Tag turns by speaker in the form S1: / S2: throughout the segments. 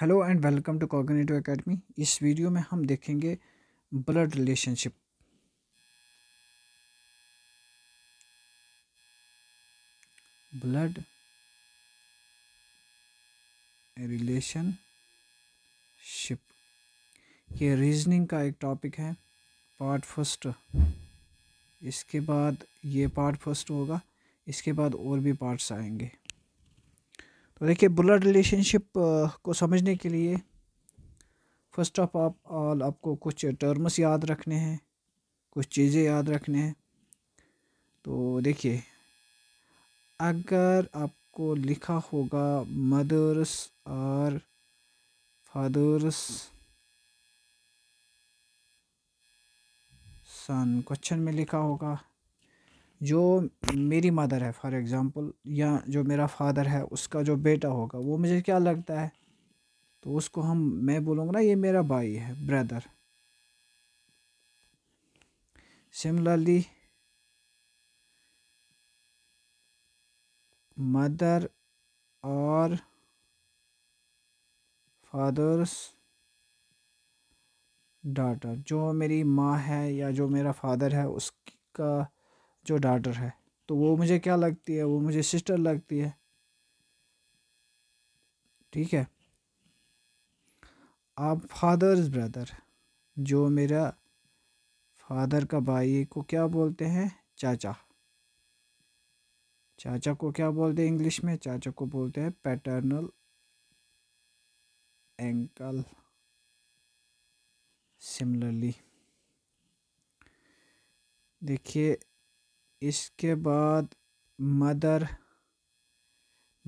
S1: hello and welcome to cognitive academy इस video में हम देखेंगे ब्लड रिलेशनशिप ब्लड रिलेशनशिप ये रीजनिंग का एक टॉपिक है पार्ट फर्स्ट इसके बाद ये पार्ट फर्स्ट होगा इसके बाद और भी पार्ट्स आएंगे तो देखिए ब्लड रिलेशनशिप को समझने के लिए फर्स्ट ऑफ आप ऑल आपको कुछ टर्म्स याद रखने हैं कुछ चीज़ें याद रखने हैं तो देखिए अगर आपको लिखा होगा मदर्स और फादर्स सन क्वेश्चन में लिखा होगा जो मेरी मदर है फॉर एग्ज़ाम्पल या जो मेरा फादर है उसका जो बेटा होगा वो मुझे क्या लगता है तो उसको हम मैं बोलूँगा ना ये मेरा भाई है ब्रदर सिमिलरली मदर और फादर्स डाटर जो मेरी माँ है या जो मेरा फादर है उसका जो डाटर है तो वो मुझे क्या लगती है वो मुझे सिस्टर लगती है ठीक है आप फादर्स ब्रदर जो मेरा फादर का भाई को क्या बोलते हैं चाचा चाचा को क्या बोलते हैं इंग्लिश में चाचा को बोलते हैं पैटर्नल एंकल सिमिलरली देखिए इसके बाद मदर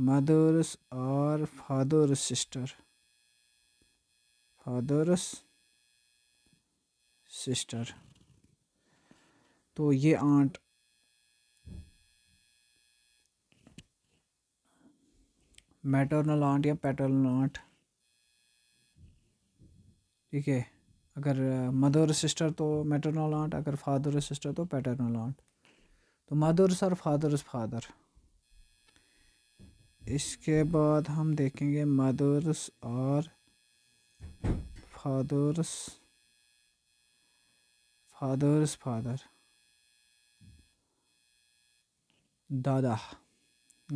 S1: मदर्स और फादर्स सिस्टर फादर्स सिस्टर तो ये आंट मैटरनल आंट या पैटर्नल आंट ठीक है अगर मदर सिस्टर तो मैटरनल आंट अगर फादर सिस्टर तो पैटर्नल आंट तो मदर्स और फादर्स फादर इसके बाद हम देखेंगे मदर्स और फादर्स फादर्स फादर दादा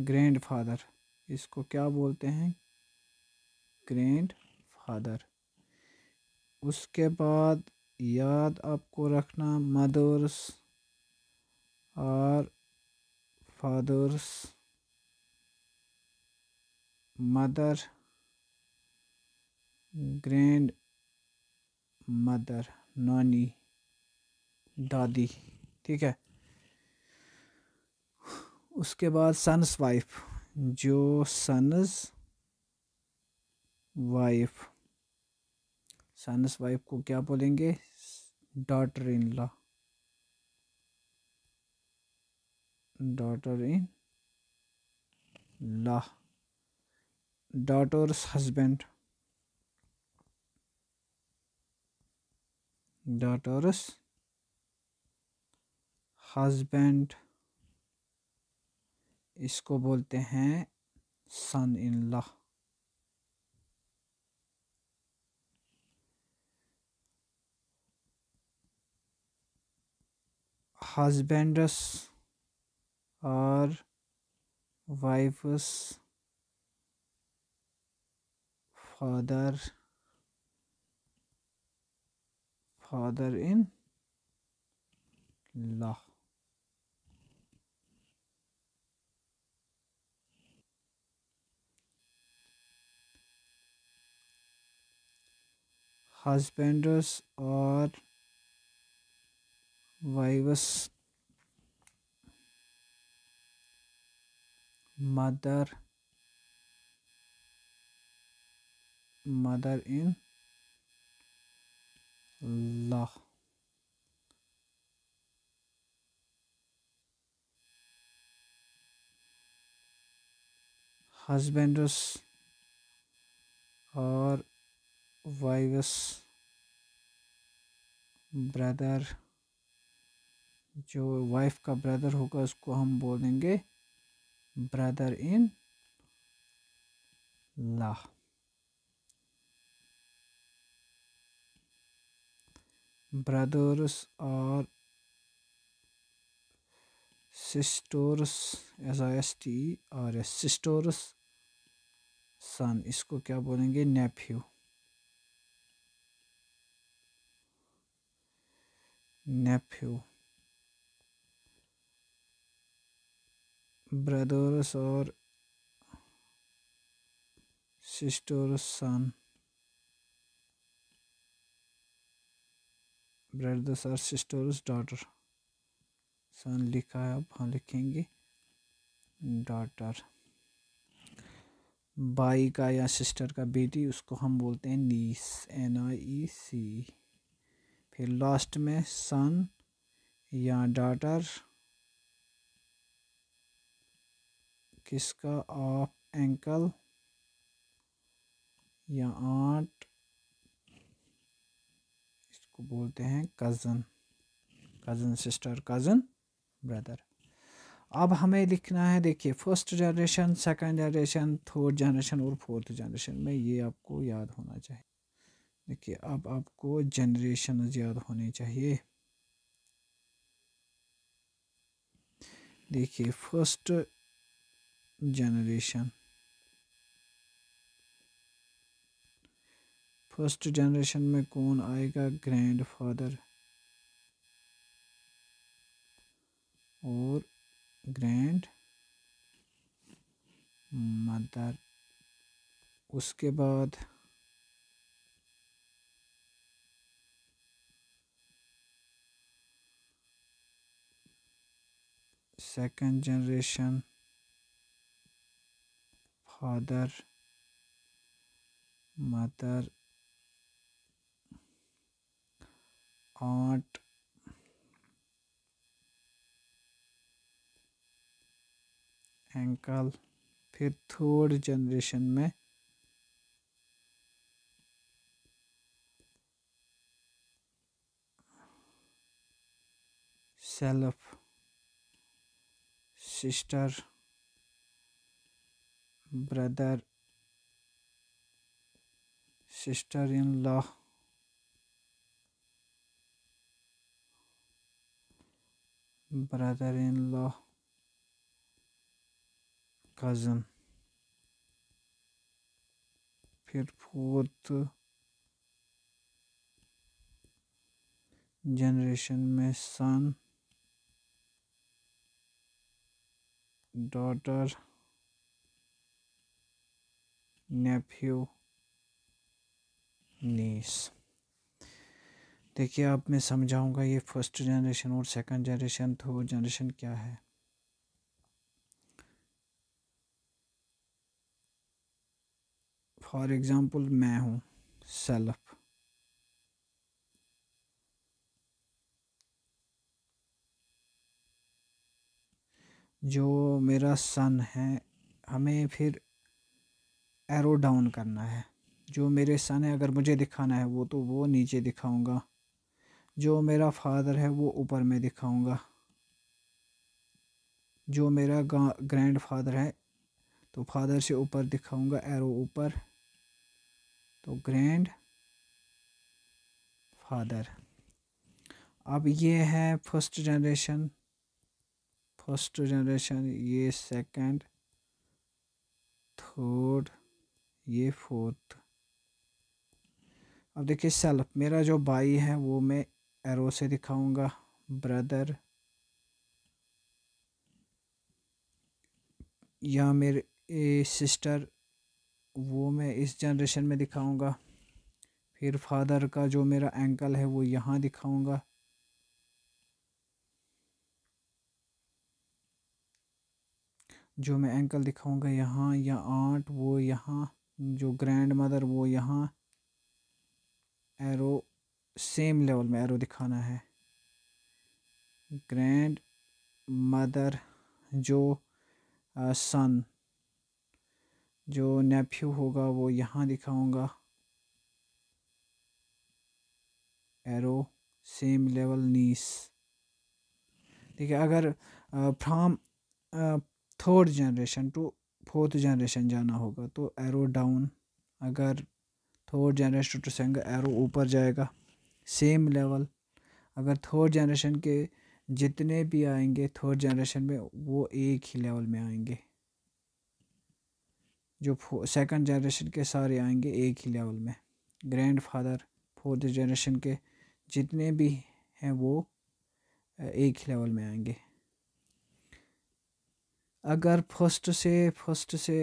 S1: ग्रैंड फादर इसको क्या बोलते हैं ग्रैंड फादर उसके बाद याद आपको रखना मदर्स और फादर्स मदर ग्रैंड मदर नानी दादी ठीक है उसके बाद सन्स वाइफ जो सन्स वाइफ सन्स वाइफ को क्या बोलेंगे daughter in law daughter in law daughter's husband daughter's husband इसको बोलते हैं son in law husband's or wife's father father in law husband's और wife's mother mother in law husbandus और wife brother जो wife का ब्रदर होगा उसको हम बोलेंगे brother in law brothers or sisters as S I S or a sisters son isko kya bolenge nephew nephew brother's और sister's son brother's और sister's daughter son लिखा है अब हम लिखेंगे डॉटर भाई का या सिस्टर का बेटी उसको हम बोलते हैं नीस एन आई ई सी फिर लास्ट में सन या डॉटर किसका ऑफ एंकल या आंट इसको बोलते हैं cousin cousin sister cousin brother अब हमें लिखना है देखिए first generation second generation third generation और फोर्थ जनरेशन में ये आपको याद होना चाहिए देखिए अब आपको जनरेशन याद होने चाहिए देखिए फर्स्ट जनरेशन फर्स्ट जनरेशन में कौन आएगा ग्रैंडफादर और ग्रैंड मदर उसके बाद second generation father mother aunt uncle फिर थर्ड जनरेशन में self sister brother sister-in-law brother-in-law cousin फिर फोर्थ जनरेशन में सन डॉटर नेफ्यू नीस देखिए अब मैं समझाऊंगा ये फर्स्ट जनरेशन और सेकंड जनरेशन थर्ड जनरेशन क्या है फॉर एग्ज़ाम्पल मैं हूँ सेल्फ जो मेरा सन है हमें फिर एरो डाउन करना है जो मेरे सन है अगर मुझे दिखाना है वो तो वो नीचे दिखाऊंगा जो मेरा फादर है वो ऊपर में दिखाऊंगा जो मेरा ग्रैंड फादर है तो फादर से ऊपर दिखाऊंगा एरो ऊपर तो ग्रैंड फादर अब ये है फर्स्ट जनरेशन फर्स्ट जनरेशन ये सेकंड थर्ड ये फोर्थ अब देखिए सेल्फ मेरा जो भाई है वो मैं एरो से दिखाऊंगा ब्रदर या मेरे सिस्टर वो मैं इस जनरेशन में दिखाऊंगा फिर फादर का जो मेरा एंकल है वो यहाँ दिखाऊंगा जो मैं एंकल दिखाऊंगा यहाँ या आंट वो यहाँ जो ग्रैंड मदर वो यहाँ एरो सेम लेवल में एरो दिखाना है ग्रैंड मदर जो सन uh, जो नेफ्यू होगा वो यहाँ दिखाऊंगा एरो सेम लेवल नीस ठीक है अगर from third generation to fourth generation जाना होगा तो एरो डाउन अगर थर्ड जनरेशन टू सेंगे एरो ऊपर जाएगा सेम लेवल अगर थर्ड जनरेशन के जितने भी आएंगे थर्ड जनरेशन में वो एक ही लेवल में आएंगे जो सेकंड जनरेशन के सारे आएंगे एक ही लेवल में ग्रैंड फादर फोर्थ जनरेशन के जितने भी हैं वो एक ही लेवल में आएंगे अगर फर्स्ट से फर्स्ट से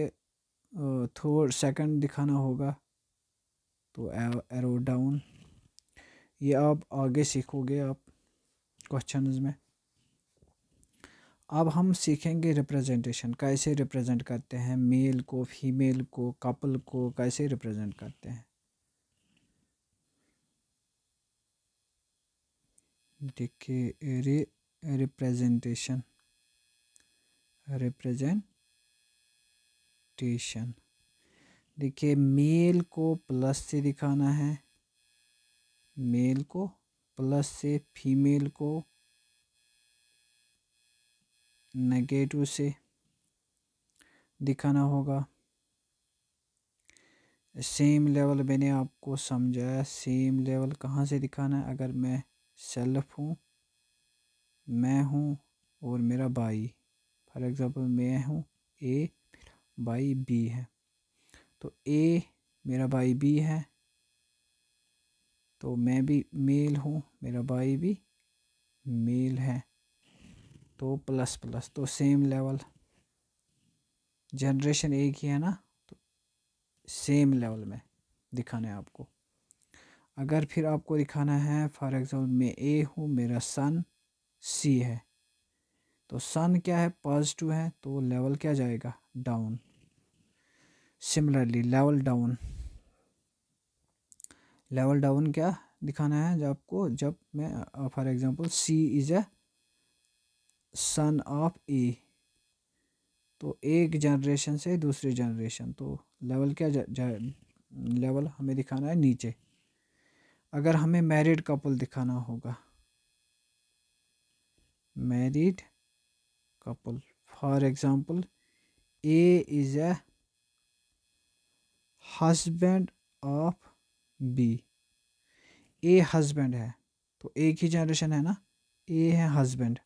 S1: थर्ड सेकंड दिखाना होगा तो एरो डाउन ये आप आगे सीखोगे आप क्वेश्चन में अब हम सीखेंगे रिप्रेजेंटेशन कैसे रिप्रेजेंट करते हैं मेल को फीमेल को कपल को कैसे रिप्रेजेंट करते हैं देखिए रे रिप्रेजेंटेशन रिप्रेजेंटेशन देखिए मेल को प्लस से दिखाना है मेल को प्लस से फीमेल को नेगेटिव से दिखाना होगा सेम लेवल मैंने आपको समझाया सेम लेवल कहाँ से दिखाना है अगर मैं सेल्फ हूँ मैं हूँ और मेरा भाई फॉर एग्ज़ाम्पल मैं हूँ ए मेरा भाई बी है तो ए मेरा भाई बी है तो मैं भी मेल हूँ मेरा भाई भी मेल है तो प्लस प्लस तो सेम लेवल जनरेशन एक ही है ना तो सेम लेवल में दिखाना है आपको अगर फिर आपको दिखाना है फॉर एग्ज़ाम्पल मैं ए हूँ मेरा सन सी है तो सन क्या है पॉजिटिव है तो लेवल क्या जाएगा down similarly level down level down क्या दिखाना है जब आपको जब मैं for example C is a son of A तो एक जनरेशन से दूसरी जनरेशन तो लेवल क्या जा, जा, लेवल हमें दिखाना है नीचे अगर हमें मैरिड कपल दिखाना होगा married couple for example A is a husband of B A husband है तो ए की जनरेशन है ना ए है हस्बैंड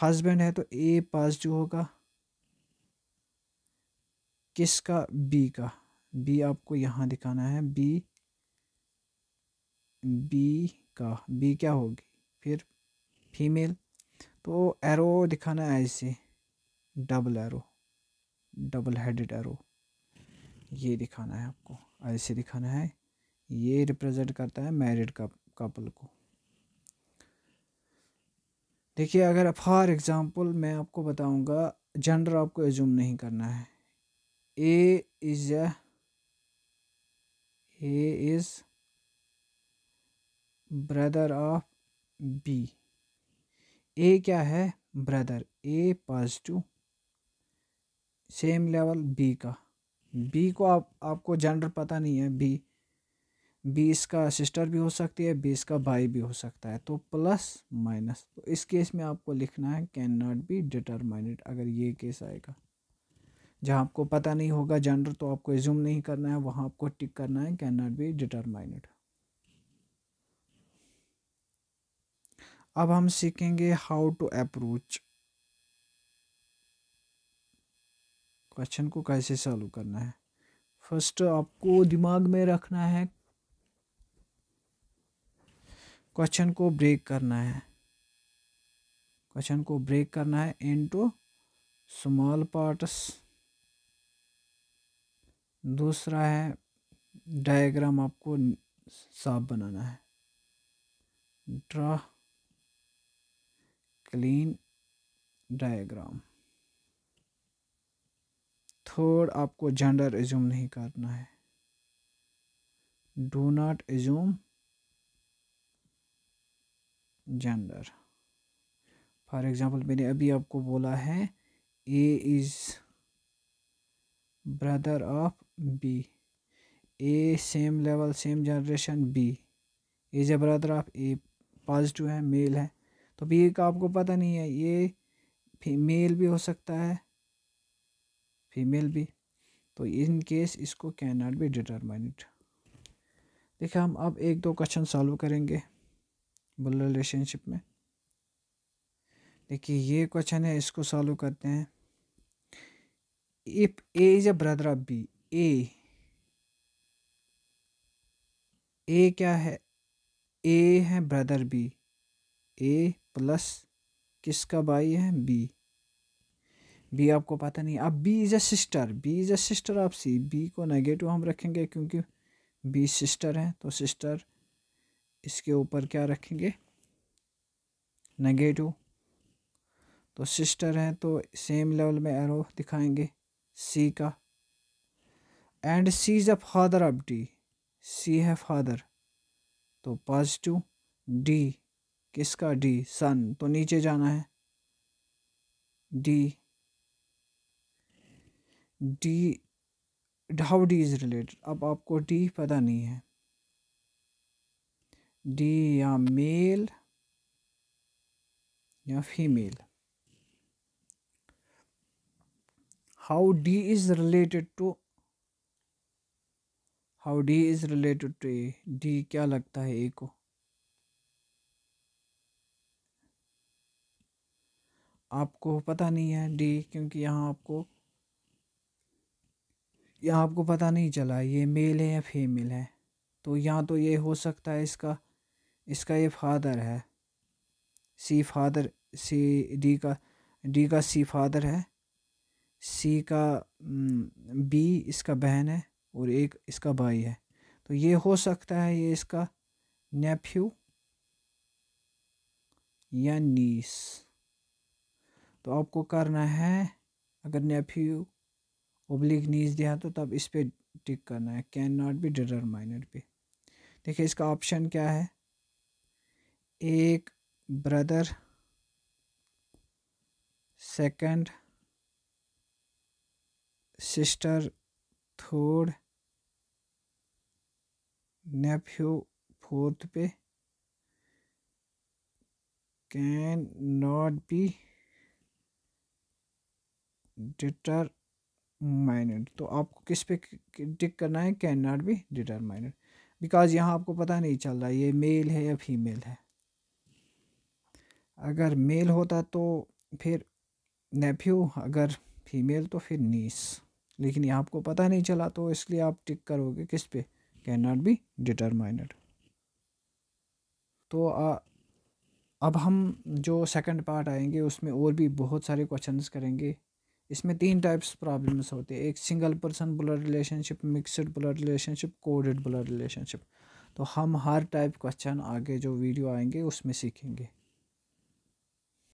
S1: हस्बैंड है तो ए पॉजिटिव होगा किसका बी का बी आपको यहां दिखाना है बी बी का बी क्या होगी फिर फीमेल तो एरो दिखाना है ऐसे double arrow double headed arrow ये दिखाना है आपको ऐसे दिखाना है ये रिप्रेजेंट करता है मैरिड कपल को देखिए अगर फॉर एग्ज़ाम्पल मैं आपको बताऊंगा जेंडर आपको एज्यूम नहीं करना है A is a is brother of B A क्या है brother A positive same level B का बी को आप आपको जेंडर पता नहीं है बी बी इसका सिस्टर भी हो सकती है बी इसका भाई भी हो सकता है तो प्लस माइनस तो इस केस में आपको लिखना है कैन नॉट बी डिटरमाइनेड अगर ये केस आएगा जहाँ आपको पता नहीं होगा जेंडर तो आपको एज्यूम नहीं करना है वहाँ आपको टिक करना है कैन नॉट बी डिटरमाइनड अब हम सीखेंगे हाउ टू अप्रोच क्वेश्चन को कैसे सॉल्व करना है फर्स्ट आपको दिमाग में रखना है क्वेश्चन को ब्रेक करना है क्वेश्चन को ब्रेक करना है इनटू स्मॉल पार्ट्स दूसरा है डायग्राम आपको साफ बनाना है ड्रा क्लीन डायग्राम थर्ड आपको जेंडर एज्यूम नहीं करना है do not assume gender for example मैंने अभी आपको बोला है A is brother of B A same level same generation B is a brother of A positive है मेल है तो अभी एक आपको पता नहीं है ये फीमेल भी हो सकता है फीमेल भी तो इन केस इसको कैन नॉट बी डिटरमाइंड देखिए हम अब एक दो क्वेश्चन सॉल्व करेंगे बुल रिलेशनशिप में देखिए ये क्वेश्चन है इसको सॉल्व करते हैं if A is a brother of B A A क्या है ए है ब्रदर बी ए प्लस किसका बाई है बी बी आपको पता नहीं अब B is a sister B is a sister of C B को नेगेटिव हम रखेंगे क्योंकि बी सिस्टर है तो सिस्टर इसके ऊपर क्या रखेंगे नेगेटिव तो सिस्टर है तो सेम लेवल में एरो दिखाएंगे सी का and C is a father of D C है फादर तो पॉजिटिव डी किसका डी सन तो नीचे जाना है D D how D is related अब आपको डी पता नहीं है डी या मेल या female how D is related to how D is related to A D क्या लगता है ए को आपको पता नहीं है डी क्योंकि यहाँ आपको यहाँ आपको पता नहीं चला ये मेल है या फीमेल है तो यहाँ तो ये हो सकता है इसका इसका ये फादर है सी फादर सी डी का डी का सी फादर है सी का बी इसका बहन है और एक इसका भाई है तो ये हो सकता है ये इसका नेफ्यू या नीस तो आपको करना है अगर नेफ्यू ओब्लिक नीज दिया तो तब इस पर टिक करना है कैन नॉट बी माइनर पे देखिए इसका ऑप्शन क्या है एक brother second sister third nephew fourth पे कैन नॉट बी डिटरमाइनड तो आपको किस पे टिक करना है can not be determined because यहाँ आपको पता नहीं चल रहा ये मेल है या फीमेल है अगर मेल होता तो फिर नेफ्यू अगर फीमेल तो फिर नीस लेकिन यहाँ आपको पता नहीं चला तो इसलिए आप टिक करोगे किस पे कैन नॉट बी डिटरमाइनड तो आ, अब हम जो सेकंड पार्ट आएंगे उसमें और भी बहुत सारे क्वेश्चंस करेंगे इसमें तीन टाइप्स प्रॉब्लम्स होती है एक single person blood relationship mixed blood relationship coded blood relationship तो हम हर टाइप क्वेश्चन आगे जो वीडियो आएंगे उसमें सीखेंगे